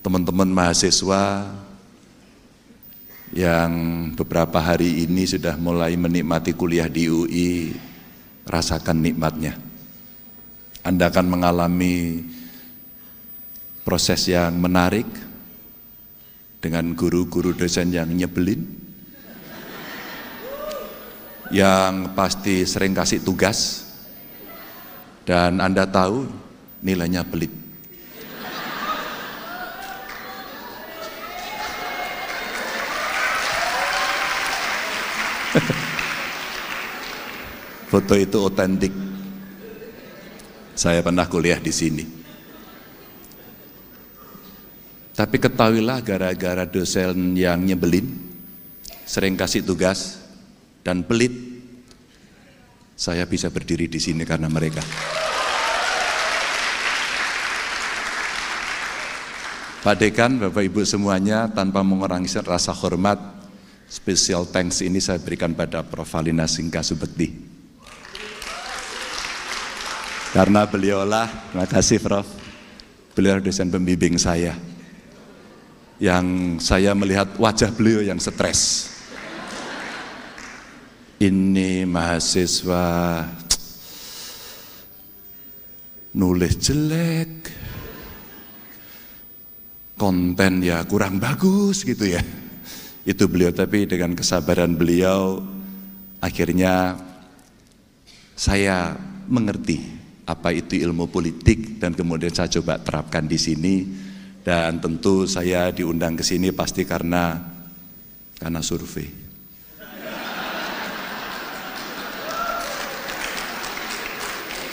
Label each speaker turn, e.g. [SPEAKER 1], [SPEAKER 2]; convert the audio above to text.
[SPEAKER 1] teman-teman mahasiswa yang beberapa hari ini sudah mulai menikmati kuliah di UI, rasakan nikmatnya. Anda akan mengalami proses yang menarik dengan guru-guru dosen yang nyebelin, yang pasti sering kasih tugas, dan Anda tahu nilainya pelit. Foto itu otentik. Saya pernah kuliah di sini. Tapi ketahuilah gara-gara dosen yang nyebelin, sering kasih tugas, dan pelit, saya bisa berdiri di sini karena mereka. Pak Dekan, Bapak Ibu semuanya, tanpa mengurangi rasa hormat, spesial thanks ini saya berikan pada Prof. Valina Singka Subeti karena beliaulah terima kasih Prof beliau dosen pembimbing saya yang saya melihat wajah beliau yang stres ini mahasiswa nulis jelek konten ya kurang bagus gitu ya itu beliau tapi dengan kesabaran beliau akhirnya saya mengerti apa itu ilmu politik dan kemudian saya coba terapkan di sini dan tentu saya diundang ke sini pasti karena karena survei.